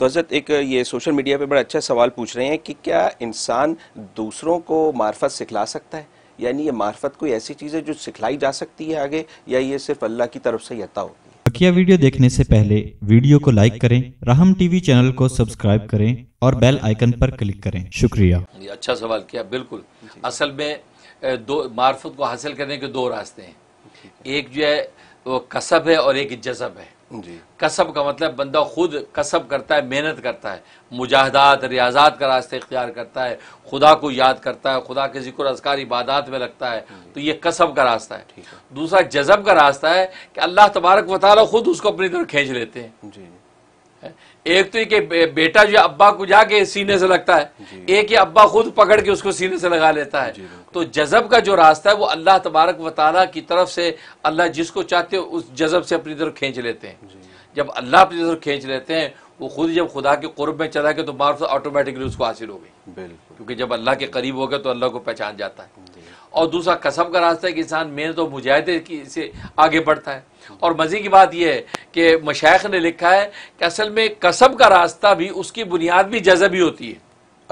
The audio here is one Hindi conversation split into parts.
तो हजरत एक ये सोशल मीडिया पे बड़ा अच्छा सवाल पूछ रहे हैं कि क्या इंसान दूसरों को मार्फत सिखला सकता है यानी ये मार्फत कोई ऐसी चीज़ है जो सिखलाई जा सकती है आगे या ये सिर्फ अल्लाह की तरफ से ही अता होती है बकिया वीडियो देखने से पहले वीडियो को लाइक करें राहम टीवी चैनल को सब्सक्राइब करें और बेल आइकन पर क्लिक करें शुक्रिया अच्छा सवाल किया बिल्कुल असल में दो मार्फत को हासिल करने के दो रास्ते हैं एक जो है वो कसब है और एक जजब है जी कसब का मतलब बंदा खुद कसब करता है मेहनत करता है मुजाहदात रियाजात का रास्ते इख्तियार करता है खुदा को याद करता है खुदा के जिक्र असकार इबादत में लगता है तो ये कसब का रास्ता है दूसरा जजब का रास्ता है कि अल्लाह तबारक वाली खुद उसको अपनी तरफ खींच लेते हैं जी एक तो ये बेटा जो अब्बा को जाके सीने से लगता है एक ये अब्बा खुद पकड़ के उसको सीने से लगा लेता है तो जज़ब का जो रास्ता है वो अल्लाह तबारक व की तरफ से अल्लाह जिसको चाहते हो उस जज़ब से अपनी तरफ खींच लेते हैं जब अल्लाह अपनी तरफ खींच लेते हैं वो खुद जब खुदा के कुर्ब में चला गया तो मार्फ ऑटोमेटिकली उसको हासिल हो गई क्योंकि जब अल्लाह के करीब हो गया तो अल्लाह को पहचान जाता है और दूसरा कसब का रास्ता है कि इंसान मेहनत और मुजाहदे की से आगे बढ़ता है और मज़े की बात यह है कि मशाइ ने लिखा है कि असल में कसब का रास्ता भी उसकी बुनियाद भी जजबी होती है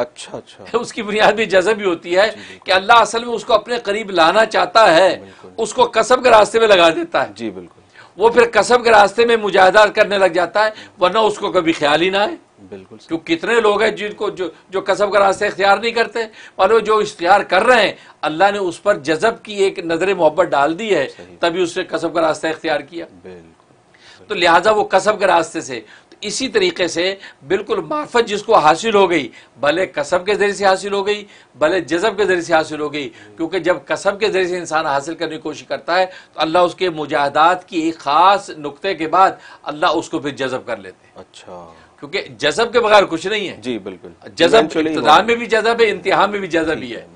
अच्छा अच्छा उसकी बुनियाद भी जजब ही होती है कि अल्लाह असल में उसको अपने करीब लाना चाहता है उसको कसब के रास्ते में लगा देता है जी बिल्कुल वो फिर कसब के रास्ते में मुजाहदा करने लग जाता है वरना उसको कभी ख्याल ही ना आए बिल्कुल क्यों कितने लोग हैं जिनको जो जो कसब का रास्ते इख्तियार नहीं करते वो जो इख्तियार कर रहे हैं अल्लाह ने उस पर जजब की एक नज़र मोहब्बत डाल दी है तभी उसने कसब का रास्ता इख्तियार किया बिल्कुल तो लिहाजा वो कसब के रास्ते से इसी तरीके से बिल्कुल मार्फत जिसको हासिल हो गई भले कसब के ज़रिए से हासिल हो गई भले जज़ब के ज़रिए से हासिल हो गई क्योंकि जब कसब के ज़रिए से इंसान हासिल करने की कोशिश करता है तो अल्लाह उसके मुजाहदात की एक ख़ास नुकते के बाद अल्लाह उसको फिर जज़ब कर लेते हैं अच्छा क्योंकि जज़ब के बगैर कुछ नहीं है जी बिल्कुल जज़ब इब्तदान में भी जज़ब है इंतहा में भी जज़ब ही है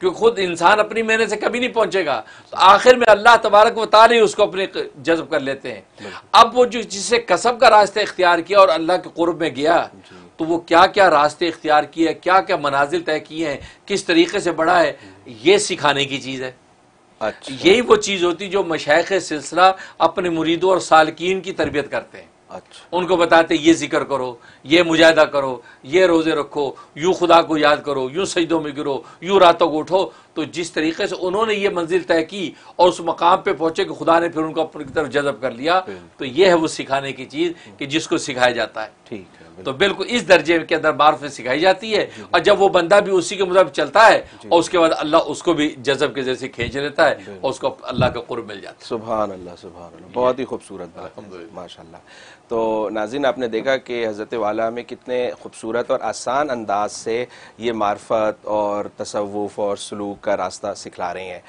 क्योंकि खुद इंसान अपनी मेहनत से कभी नहीं पहुंचेगा तो आखिर में अल्लाह तबारक व ही उसको अपने जज्ब कर लेते हैं अब वो जो जिसे कसब का रास्ता इख्तियार किया और अल्लाह के कुर्ब में गया तो वो क्या क्या रास्ते इख्तियार किए क्या क्या मनाजिल तय किए हैं किस तरीके से बढ़ा है ये सिखाने की चीज़ है अच्छा। यही वो चीज़ होती जो मशाइ सिलसिला अपने मुरीदों और सालकिन की तरबियत करते हैं अच्छा उनको बताते ये जिक्र करो ये मुजाहिदा करो ये रोज़े रखो यूँ खुदा को याद करो यू सजदों में गिरो यू रातों को उठो तो जिस तरीके से उन्होंने ये मंजिल तय की और उस मकाम पे पहुंचे कि खुदा ने फिर उनको अपनी तरफ जजब कर लिया तो ये है वो सिखाने की चीज़ कि जिसको सिखाया जाता है ठीक है तो बिल्कुल इस दर्जे के अंदर मार्फ सिखाई जाती है और जब वो बंदा भी उसी के मुताबिक चलता है और उसके बाद अल्लाह उसको भी जजब के जैसे खींच लेता है और उसको अल्लाह का कुर्ब मिल जाता है सुबह अल्लाह सुबह बहुत ही खूबसूरत माशा तो नाजिन आपने देखा कि हज़रत वाला में कितने खूबसूरत और आसान अंदाज से ये मार्फत और तसवुफ़ और सलूक का रास्ता सिखला रहे हैं